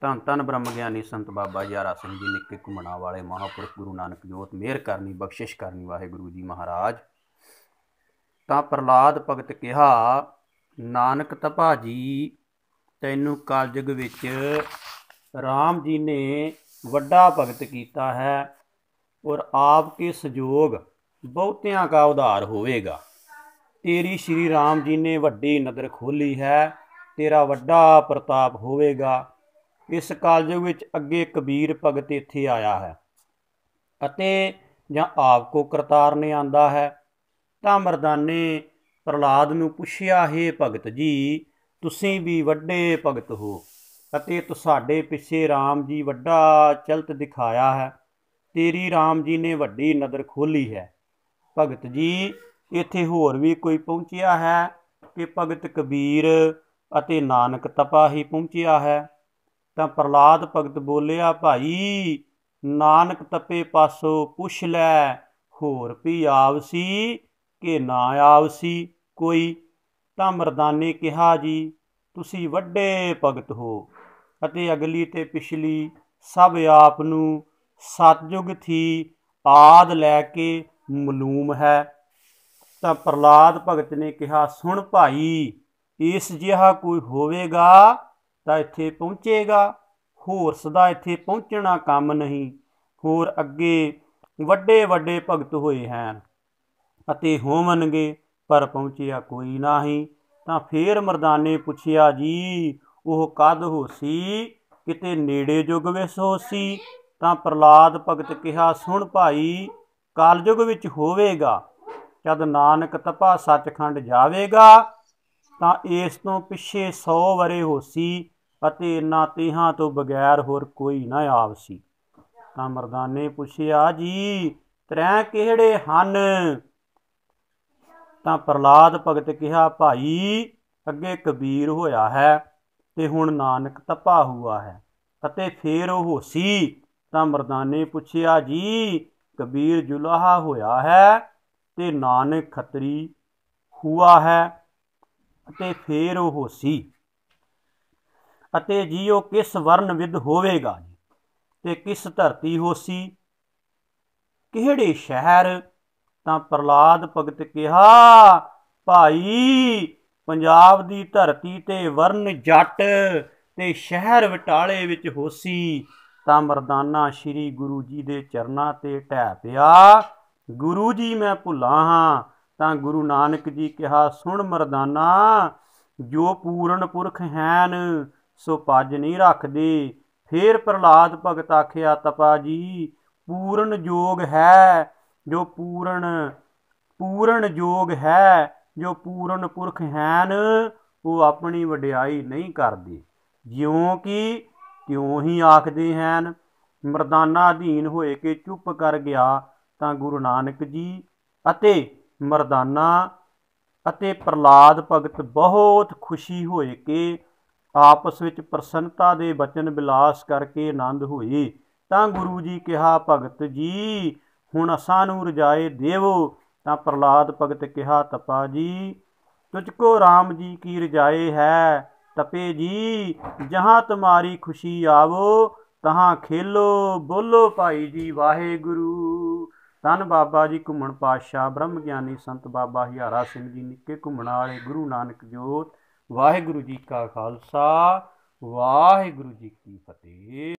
ਤਨ ਤਨ ਬ੍ਰਹਮ ਗਿਆਨੀ ਸੰਤ ਬਾਬਾ ਯਾਰਾ ਸਿੰਘ ਜੀ ਨਿੱਕੇ ਘੁਮਣਾ ਵਾਲੇ ਮਹਾਪੁਰਖ ਗੁਰੂ ਨਾਨਕ ਜੋਤ ਮਿਹਰ ਕਰਨੀ ਬਖਸ਼ਿਸ਼ ਕਰਨੀ ਵਾਹਿਗੁਰੂ ਜੀ ਮਹਾਰਾਜ ਤਾਂ ਪ੍ਰਲਾਦ ਭਗਤ ਕਿਹਾ ਨਾਨਕ ਤਪਾ ਜੀ ਤੈਨੂੰ ਕਲਯੁਗ ਵਿੱਚ RAM ਜੀ ਨੇ ਵੱਡਾ ਭਗਤ ਕੀਤਾ ਹੈ ਔਰ ਆਪ ਕੇ ਸਹਿਯੋਗ ਬਹੁਤਿਆਂ ਦਾ ਉਧਾਰ ਹੋਵੇਗਾ ਤੇਰੀ ਸ਼੍ਰੀ RAM ਜੀ ਨੇ ਵੱਡੀ ਨਦਰ ਖੋਲੀ ਹੈ ਤੇਰਾ ਵੱਡਾ ਪ੍ਰਤਾਪ ਹੋਵੇਗਾ ਇਸ ਕਾਲਜੋ ਵਿੱਚ ਅੱਗੇ ਕਬੀਰ ਭਗਤ ਇੱਥੇ ਆਇਆ ਹੈ ਅਤੇ ਜਾਂ ਆਪ ਕੋ ਕਰਤਾਰ ਨੇ ਆਂਦਾ ਹੈ ਤਾਂ ਮਰਦਾਨੇ ਪ੍ਰਲਾਦ ਨੂੰ ਪੁੱਛਿਆ ਹੈ ਭਗਤ ਜੀ ਤੁਸੀਂ ਵੀ ਵੱਡੇ ਭਗਤ ਹੋ ਅਤੇ ਸਾਡੇ ਪਿੱਛੇ RAM ਜੀ ਵੱਡਾ ਚਲਤ ਦਿਖਾਇਆ ਹੈ ਤੇਰੀ RAM ਜੀ ਨੇ ਵੱਡੀ ਨਦਰ ਖੋਲੀ ਹੈ ਭਗਤ ਜੀ ਇੱਥੇ ਹੋਰ ਵੀ ਕੋਈ ਪਹੁੰਚਿਆ ਹੈ ਕਿ ਭਗਤ ਕਬੀਰ ਅਤੇ ਨਾਨਕ ਤਪਾ ਹੀ ਪਹੁੰਚਿਆ ਹੈ ਤਾਂ ਪ੍ਰਲਾਦ ਭਗਤ ਬੋਲਿਆ ਭਾਈ ਨਾਨਕ ਤਪੇ ਪਾਸੋ ਪੁੱਛ ਲੈ ਹੋਰ ਵੀ ਆਵਸੀ ਕਿ ਨਾ ਆਵਸੀ ਕੋਈ ਤਾਂ ਮਰਦਾਨੇ ਕਿਹਾ ਜੀ ਤੁਸੀਂ ਵੱਡੇ ਭਗਤ ਹੋ ਅਤੇ ਅਗਲੀ ਤੇ ਪਿਛਲੀ ਸਭ ਆਪ ਨੂੰ ਸਤਜੁਗ ਥੀ ਆਦ ਲੈ ਕੇ ਮਲੂਮ ਹੈ ਤਾਂ ਪ੍ਰਲਾਦ ਭਗਤ ਨੇ ਕਿਹਾ ਸੁਣ ਭਾਈ ਇਸ ਜਿਹਾ ਕੋਈ ਹੋਵੇਗਾ ਤਾਂ ਇੱਥੇ ਪਹੁੰਚੇਗਾ ਹੋਰ ਸਦਾ ਇੱਥੇ ਪਹੁੰਚਣਾ ਕੰਮ ਨਹੀਂ ਹੋਰ ਅੱਗੇ ਵੱਡੇ ਵੱਡੇ ਭਗਤ ਹੋਏ ਹਨ ਅਤੇ ਹੋਵਣਗੇ ਪਰ ਪਹੁੰਚਿਆ ਕੋਈ ਨਹੀਂ ਤਾਂ ਫੇਰ ਮਰਦਾਨੇ ਪੁੱਛਿਆ ਜੀ ਉਹ ਕਦ ਹੋਸੀ ਕਿਤੇ ਨੇੜੇ ਜੁਗ ਵਿੱਚ ਹੋਸੀ ਤਾਂ ਪ੍ਰਲਾਦ ਭਗਤ ਕਿਹਾ ਸੁਣ ਭਾਈ ਕਾਲਯੁਗ ਵਿੱਚ ਹੋਵੇਗਾ ਜਦ ਨਾਨਕ ਤਪਾ ਸੱਚਖੰਡ ਜਾਵੇਗਾ ਤਾਂ ਇਸ ਤੋਂ ਪਿੱਛੇ 100 ਵਰੇ ਹੋਸੀ ਅਤੇ ਇਨਾ ਤੀਹਾਂ ਤੋਂ ਬਗੈਰ ਹੋਰ ਕੋਈ ਨਾ ਆਵਸੀ ਤਾਂ ਮਰਦਾਨੇ ਪੁੱਛਿਆ ਜੀ ਤ੍ਰੈ ਕਿਹੜੇ ਹਨ ਤਾਂ ਪ੍ਰਲਾਦ ਭਗਤ ਕਿਹਾ ਭਾਈ ਅੱਗੇ ਕਬੀਰ ਹੋਇਆ ਹੈ ਤੇ ਹੁਣ ਨਾਨਕ ਤਪਾ ਹੁਆ ਹੈ ਅਤੇ ਫੇਰ ਉਹ ਹੋਸੀ ਤਾਂ ਮਰਦਾਨੇ ਪੁੱਛਿਆ ਜੀ ਕਬੀਰ ਜੁਲਾਹਾ ਹੋਇਆ ਹੈ ਤੇ ਨਾਨਕ ਖਤਰੀ ਹੁਆ ਹੈ ਅਤੇ ਫੇਰ ਉਹ ਹੋਸੀ ਅਤੇ ਜੀਉ ਕਿਸ ਵਰਨ ਵਿਦ ਹੋਵੇਗਾ ਜੀ ਤੇ ਕਿਸ ਧਰਤੀ ਹੋਸੀ ਕਿਹੜੇ ਸ਼ਹਿਰ ਤਾਂ ਪ੍ਰਲਾਦ ਭਗਤ ਕਿਹਾ ਭਾਈ ਪੰਜਾਬ ਦੀ ਧਰਤੀ ਤੇ ਵਰਨ ਜੱਟ ਤੇ ਸ਼ਹਿਰ ਵਿਟਾਲੇ ਵਿੱਚ ਹੋਸੀ ਤਾਂ ਮਰਦਾਨਾ ਸ਼੍ਰੀ ਗੁਰੂ ਜੀ ਦੇ ਚਰਨਾਂ ਤੇ ਢਹਿ ਪਿਆ ਗੁਰੂ ਜੀ ਮੈਂ ਭੁੱਲਾ ਹਾਂ ਤਾਂ ਗੁਰੂ ਨਾਨਕ ਜੀ ਕਿਹਾ ਸੁਣ ਮਰਦਾਨਾ ਜੋ ਪੂਰਨ ਪੁਰਖ ਹੈਨ ਸੋ ਪੱਜ ਨਹੀਂ ਰੱਖਦੇ ਫੇਰ ਪ੍ਰਲਾਦ ਭਗਤ ਆਖਿਆ ਤਪਾ ਜੀ ਪੂਰਨ ਜੋਗ ਹੈ ਜੋ ਪੂਰਨ ਪੂਰਨ ਜੋਗ ਹੈ ਜੋ ਪੂਰਨ ਪੁਰਖ ਹੈਨ ਉਹ ਆਪਣੀ ਵਡਿਆਈ ਨਹੀਂ ਕਰਦੇ ਜਿਉਂ ਕਿ ਕਿਉਂ ਹੀ ਆਖਦੇ ਹੈਨ ਮਰਦਾਨਾ ਅਧੀਨ ਹੋਏ ਕੇ ਚੁੱਪ ਕਰ ਗਿਆ ਤਾਂ ਗੁਰੂ ਨਾਨਕ ਜੀ ਅਤੇ ਮਰਦਾਨਾ ਅਤੇ ਪ੍ਰਲਾਦ ਭਗਤ ਬਹੁਤ ਖੁਸ਼ੀ ਹੋਏ ਕਿ ਆਪਸ ਵਿੱਚ ਪ੍ਰਸੰਨਤਾ ਦੇ ਬਚਨ ਬਿਲਾਸ ਕਰਕੇ ਆਨੰਦ ਹੋਈ ਤਾਂ ਗੁਰੂ ਜੀ ਕਿਹਾ ਭਗਤ ਜੀ ਹੁਣ ਅਸਾਂ ਨੂੰ ਰਜਾਏ ਦੇਵੋ ਤਾਂ ਪ੍ਰਲਾਦ ਭਗਤ ਕਿਹਾ ਤਪਾ ਜੀ ਤੁਝ ਕੋ RAM ਜੀ ਕੀ ਰਜਾਏ ਹੈ ਤਪੇ ਜੀ ਜਹਾਂ ਤੁਮਾਰੀ ਖੁਸ਼ੀ ਆਵੋ ਤਹਾਂ ਖੇਲੋ ਬੋਲੋ ਭਾਈ ਜੀ ਵਾਹਿਗੁਰੂ ਤਨ ਬਾਬਾ ਜੀ ਘੁੰਮਣ ਪਾਤਸ਼ਾਹ ਬ੍ਰਹਮ ਗਿਆਨੀ ਸੰਤ ਬਾਬਾ ਹਿਆਰਾ ਸਿੰਘ ਜੀ ਨਿੱਕੇ ਘੁੰਮਣ ਵਾਲੇ ਗੁਰੂ ਨਾਨਕ ਜੋਤ ਵਾਹਿਗੁਰੂ ਜੀ ਕਾ ਖਾਲਸਾ ਵਾਹਿਗੁਰੂ ਜੀ ਕੀ ਫਤਿਹ